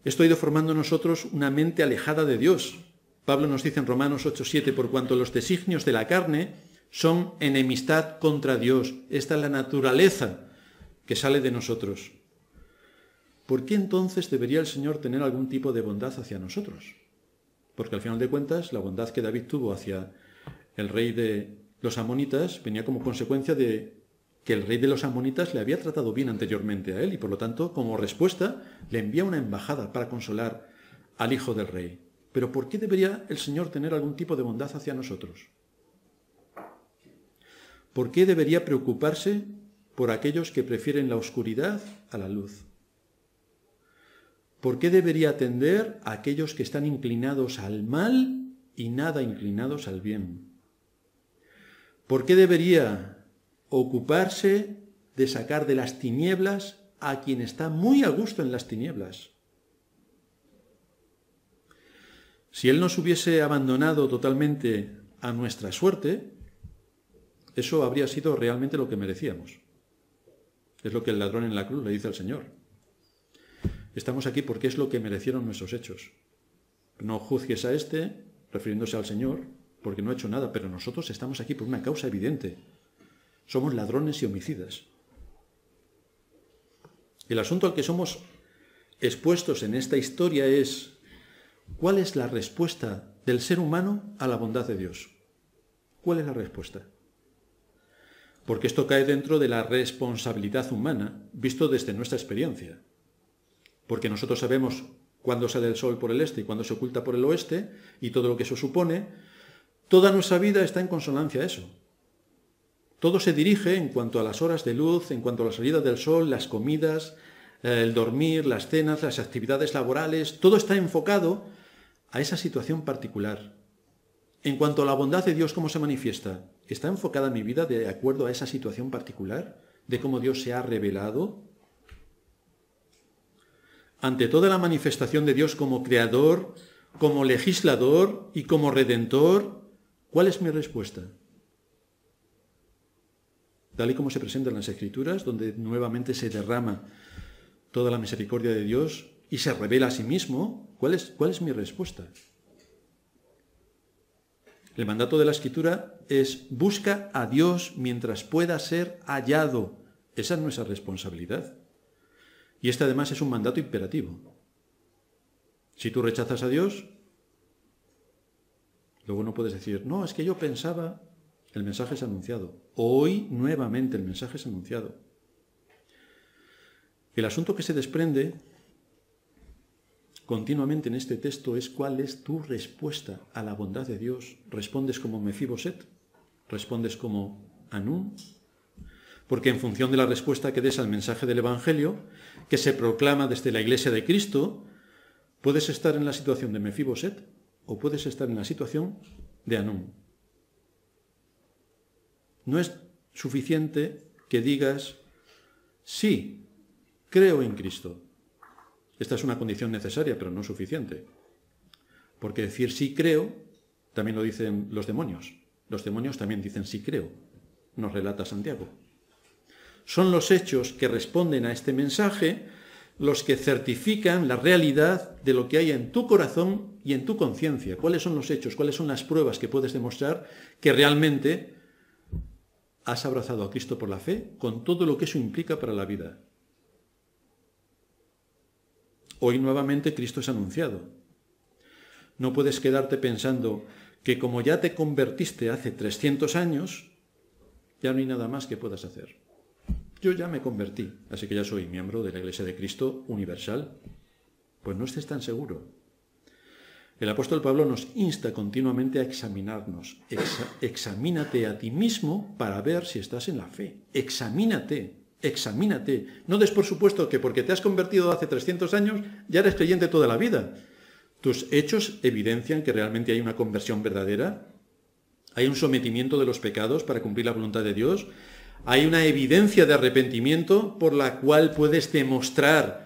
Esto ha ido formando nosotros una mente alejada de Dios. Pablo nos dice en Romanos 8.7, por cuanto los designios de la carne son enemistad contra Dios. Esta es la naturaleza que sale de nosotros. ¿por qué entonces debería el Señor tener algún tipo de bondad hacia nosotros? Porque al final de cuentas, la bondad que David tuvo hacia el rey de los amonitas venía como consecuencia de que el rey de los amonitas le había tratado bien anteriormente a él y por lo tanto, como respuesta, le envía una embajada para consolar al hijo del rey. Pero ¿por qué debería el Señor tener algún tipo de bondad hacia nosotros? ¿Por qué debería preocuparse por aquellos que prefieren la oscuridad a la luz? ¿Por qué debería atender a aquellos que están inclinados al mal y nada inclinados al bien? ¿Por qué debería ocuparse de sacar de las tinieblas a quien está muy a gusto en las tinieblas? Si Él nos hubiese abandonado totalmente a nuestra suerte, eso habría sido realmente lo que merecíamos. Es lo que el ladrón en la cruz le dice al Señor. Estamos aquí porque es lo que merecieron nuestros hechos. No juzgues a este, refiriéndose al Señor, porque no ha hecho nada, pero nosotros estamos aquí por una causa evidente. Somos ladrones y homicidas. El asunto al que somos expuestos en esta historia es ¿cuál es la respuesta del ser humano a la bondad de Dios? ¿Cuál es la respuesta? Porque esto cae dentro de la responsabilidad humana, visto desde nuestra experiencia porque nosotros sabemos cuándo sale el sol por el este y cuándo se oculta por el oeste, y todo lo que eso supone, toda nuestra vida está en consonancia a eso. Todo se dirige en cuanto a las horas de luz, en cuanto a la salida del sol, las comidas, eh, el dormir, las cenas, las actividades laborales, todo está enfocado a esa situación particular. En cuanto a la bondad de Dios, ¿cómo se manifiesta? ¿Está enfocada mi vida de acuerdo a esa situación particular? ¿De cómo Dios se ha revelado? ante toda la manifestación de Dios como creador, como legislador y como redentor, ¿cuál es mi respuesta? Tal y como se presentan las Escrituras, donde nuevamente se derrama toda la misericordia de Dios y se revela a sí mismo, ¿cuál es, cuál es mi respuesta? El mandato de la escritura es busca a Dios mientras pueda ser hallado. Esa es nuestra responsabilidad. Y este además es un mandato imperativo. Si tú rechazas a Dios, luego no puedes decir, no, es que yo pensaba, el mensaje es anunciado. Hoy nuevamente el mensaje es anunciado. El asunto que se desprende continuamente en este texto es cuál es tu respuesta a la bondad de Dios. ¿Respondes como Mefiboset? ¿Respondes como Anún? porque en función de la respuesta que des al mensaje del Evangelio, que se proclama desde la Iglesia de Cristo, puedes estar en la situación de Mefiboset o puedes estar en la situación de Anún. No es suficiente que digas, sí, creo en Cristo. Esta es una condición necesaria, pero no suficiente. Porque decir sí creo, también lo dicen los demonios. Los demonios también dicen sí creo, nos relata Santiago son los hechos que responden a este mensaje los que certifican la realidad de lo que hay en tu corazón y en tu conciencia. ¿Cuáles son los hechos? ¿Cuáles son las pruebas que puedes demostrar que realmente has abrazado a Cristo por la fe con todo lo que eso implica para la vida? Hoy nuevamente Cristo es anunciado. No puedes quedarte pensando que como ya te convertiste hace 300 años, ya no hay nada más que puedas hacer yo ya me convertí, así que ya soy miembro de la Iglesia de Cristo universal, pues no estés tan seguro. El apóstol Pablo nos insta continuamente a examinarnos. examínate a ti mismo para ver si estás en la fe. Examínate, examínate. No des por supuesto que porque te has convertido hace 300 años ya eres creyente toda la vida. Tus hechos evidencian que realmente hay una conversión verdadera. Hay un sometimiento de los pecados para cumplir la voluntad de Dios hay una evidencia de arrepentimiento por la cual puedes demostrar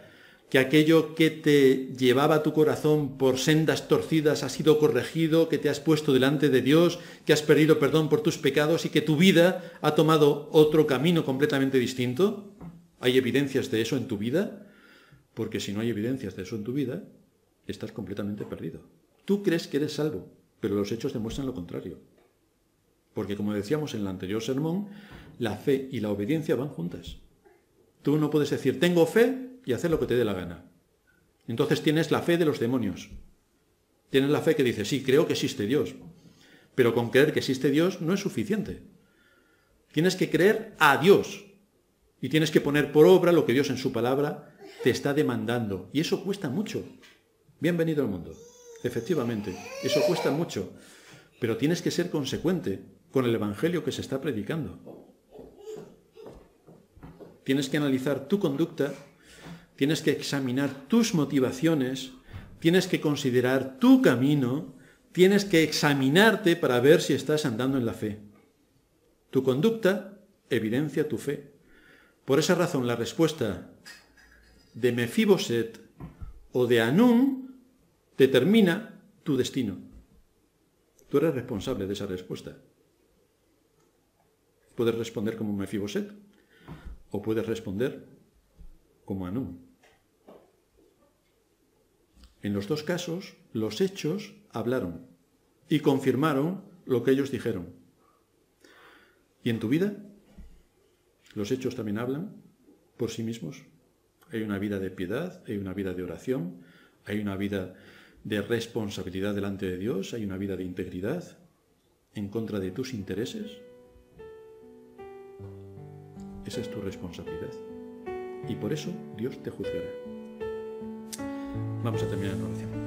que aquello que te llevaba tu corazón por sendas torcidas ha sido corregido, que te has puesto delante de Dios, que has perdido perdón por tus pecados y que tu vida ha tomado otro camino completamente distinto? ¿Hay evidencias de eso en tu vida? Porque si no hay evidencias de eso en tu vida, estás completamente perdido. Tú crees que eres salvo, pero los hechos demuestran lo contrario. Porque como decíamos en el anterior sermón, la fe y la obediencia van juntas. Tú no puedes decir, tengo fe y hacer lo que te dé la gana. Entonces tienes la fe de los demonios. Tienes la fe que dice, sí, creo que existe Dios. Pero con creer que existe Dios no es suficiente. Tienes que creer a Dios. Y tienes que poner por obra lo que Dios en su palabra te está demandando. Y eso cuesta mucho. Bienvenido al mundo. Efectivamente, eso cuesta mucho. Pero tienes que ser consecuente con el Evangelio que se está predicando. Tienes que analizar tu conducta, tienes que examinar tus motivaciones, tienes que considerar tu camino, tienes que examinarte para ver si estás andando en la fe. Tu conducta evidencia tu fe. Por esa razón la respuesta de Mefiboset o de Anun determina tu destino. Tú eres responsable de esa respuesta. Puedes responder como Mefiboset o puedes responder como Anú. En los dos casos, los hechos hablaron y confirmaron lo que ellos dijeron. ¿Y en tu vida? ¿Los hechos también hablan por sí mismos? Hay una vida de piedad, hay una vida de oración, hay una vida de responsabilidad delante de Dios, hay una vida de integridad en contra de tus intereses. Esa es tu responsabilidad. Y por eso Dios te juzgará. Vamos a terminar la oración.